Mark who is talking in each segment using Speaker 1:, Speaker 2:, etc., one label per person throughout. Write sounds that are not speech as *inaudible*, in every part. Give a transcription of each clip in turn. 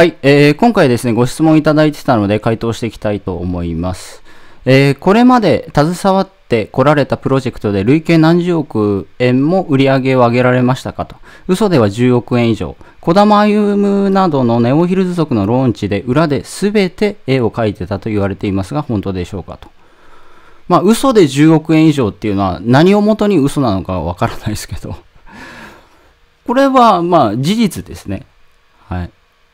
Speaker 1: はい、えー、今回ですね、ご質問いただいてたので回答していきたいと思います。えー、これまで携わってこられたプロジェクトで累計何十億円も売り上げを上げられましたかと。嘘では10億円以上。小玉歩夢などのネオヒルズ族のローンチで裏で全て絵を描いてたと言われていますが、本当でしょうかと。まあ、嘘で10億円以上っていうのは何をもとに嘘なのかわからないですけど。これは、まあ、事実ですね。はい。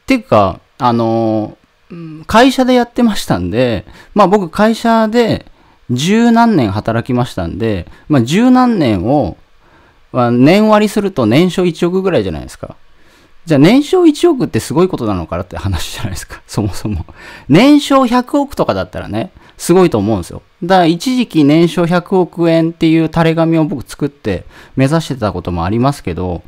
Speaker 1: ていうか、あのー、会社でやってましたんで、まあ僕会社で十何年働きましたんで、まあ十何年を、まあ、年割りすると年商1億ぐらいじゃないですか。じゃあ年商1億ってすごいことなのかなって話じゃないですか。*laughs* そもそも。年商100億とかだったらね、すごいと思うんですよ。だから一時期年商100億円っていう垂れ紙を僕作って目指してたこともありますけど、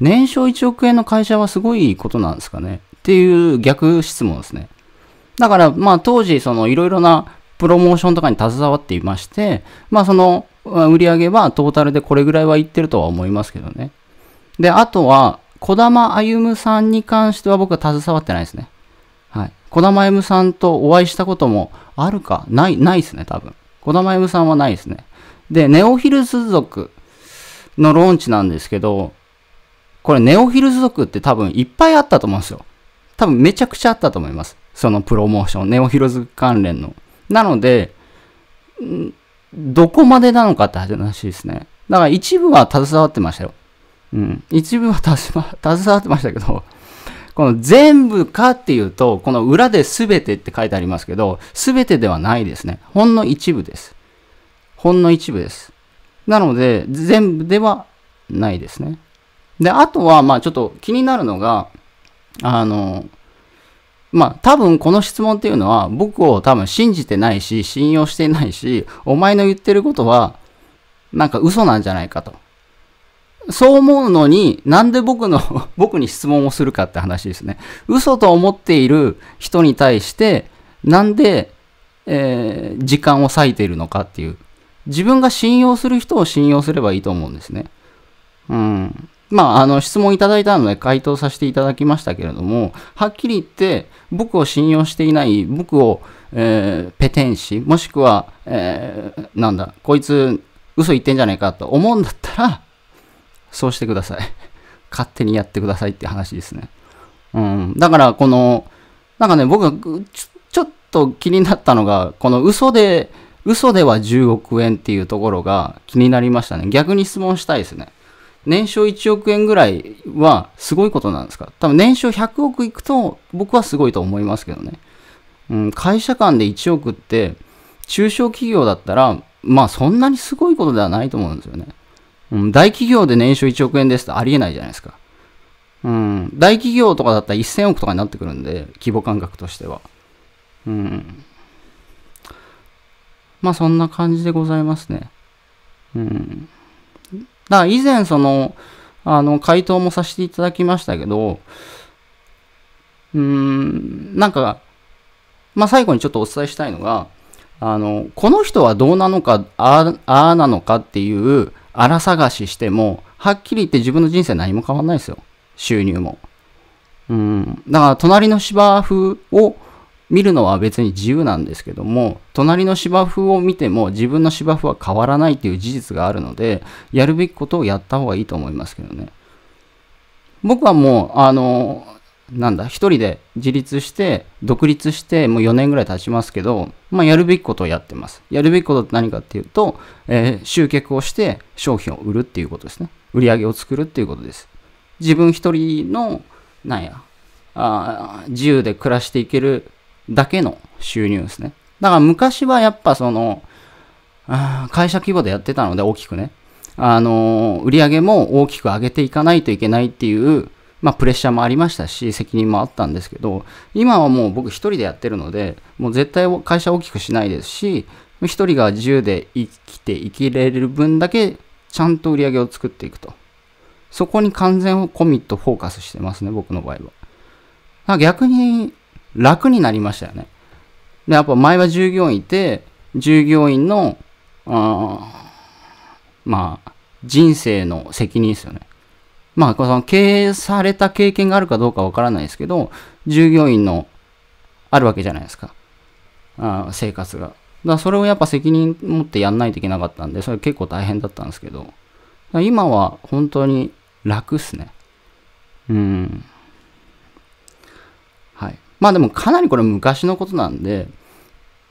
Speaker 1: 年商1億円の会社はすごいことなんですかね。っていう逆質問ですね。だから、まあ当時、そのいろいろなプロモーションとかに携わっていまして、まあその売り上げはトータルでこれぐらいはいってるとは思いますけどね。で、あとは、小玉歩さんに関しては僕は携わってないですね。はい。小玉歩さんとお会いしたこともあるかない、ないですね、多分。小玉歩さんはないですね。で、ネオヒルズ族のローンチなんですけど、これネオヒルズ族って多分いっぱいあったと思うんですよ。多分めちゃくちゃあったと思います。そのプロモーション、ネオヒロズ関連の。なので、どこまでなのかって話ですね。だから一部は携わってましたよ。うん。一部は *laughs* 携わってましたけど、この全部かっていうと、この裏で全てって書いてありますけど、全てではないですね。ほんの一部です。ほんの一部です。なので、全部ではないですね。で、あとは、まあちょっと気になるのが、あの、まあ、多分この質問っていうのは僕を多分信じてないし、信用してないし、お前の言ってることはなんか嘘なんじゃないかと。そう思うのに、なんで僕の、*laughs* 僕に質問をするかって話ですね。嘘と思っている人に対して、なんで、えー、時間を割いているのかっていう。自分が信用する人を信用すればいいと思うんですね。うん。まあ、あの、質問いただいたので回答させていただきましたけれども、はっきり言って、僕を信用していない、僕を、えー、ペテン師、もしくは、えー、なんだ、こいつ、嘘言ってんじゃないかと思うんだったら、そうしてください。勝手にやってくださいって話ですね。うん。だから、この、なんかね、僕がちちょっと気になったのが、この嘘で、嘘では10億円っていうところが気になりましたね。逆に質問したいですね。年商1億円ぐらいはすごいことなんですか多分年商100億いくと僕はすごいと思いますけどね。うん、会社間で1億って中小企業だったらまあそんなにすごいことではないと思うんですよね。うん、大企業で年商1億円ですとありえないじゃないですか。うん、大企業とかだったら1000億とかになってくるんで、規模感覚としては。うん。まあそんな感じでございますね。うん。だから以前その、あの、回答もさせていただきましたけど、うーん、なんか、まあ、最後にちょっとお伝えしたいのが、あの、この人はどうなのか、ああなのかっていう、荒探ししても、はっきり言って自分の人生何も変わんないですよ。収入も。うん。だから、隣の芝生を、見るのは別に自由なんですけども、隣の芝生を見ても自分の芝生は変わらないという事実があるので、やるべきことをやった方がいいと思いますけどね。僕はもう、あの、なんだ、一人で自立して、独立して、もう4年ぐらい経ちますけど、まあ、やるべきことをやってます。やるべきことって何かっていうと、えー、集客をして商品を売るっていうことですね。売り上げを作るっていうことです。自分一人の、なんや、あ自由で暮らしていけるだけの収入ですね。だから昔はやっぱその、会社規模でやってたので大きくね、あのー、売り上げも大きく上げていかないといけないっていう、まあ、プレッシャーもありましたし、責任もあったんですけど、今はもう僕一人でやってるので、もう絶対会社大きくしないですし、一人が自由で生きて生きれる分だけ、ちゃんと売り上げを作っていくと。そこに完全コミットフォーカスしてますね、僕の場合は。逆に楽になりましたよね。で、やっぱ前は従業員いて、従業員の、あまあ、人生の責任ですよね。まあ、の経営された経験があるかどうかわからないですけど、従業員のあるわけじゃないですか。あ生活が。だからそれをやっぱ責任持ってやんないといけなかったんで、それ結構大変だったんですけど、今は本当に楽っすね。うん。まあでもかなりこれ昔のことなんで、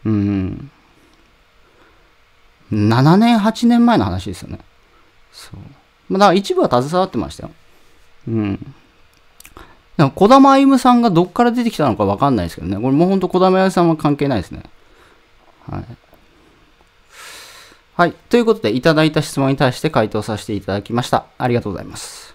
Speaker 1: うん、7年、8年前の話ですよね。そう。まあ、だから一部は携わってましたよ。うん。だか小玉歩さんがどっから出てきたのかわかんないですけどね。これもうほんと小玉歩さんは関係ないですね。はい。はい。ということで、いただいた質問に対して回答させていただきました。ありがとうございます。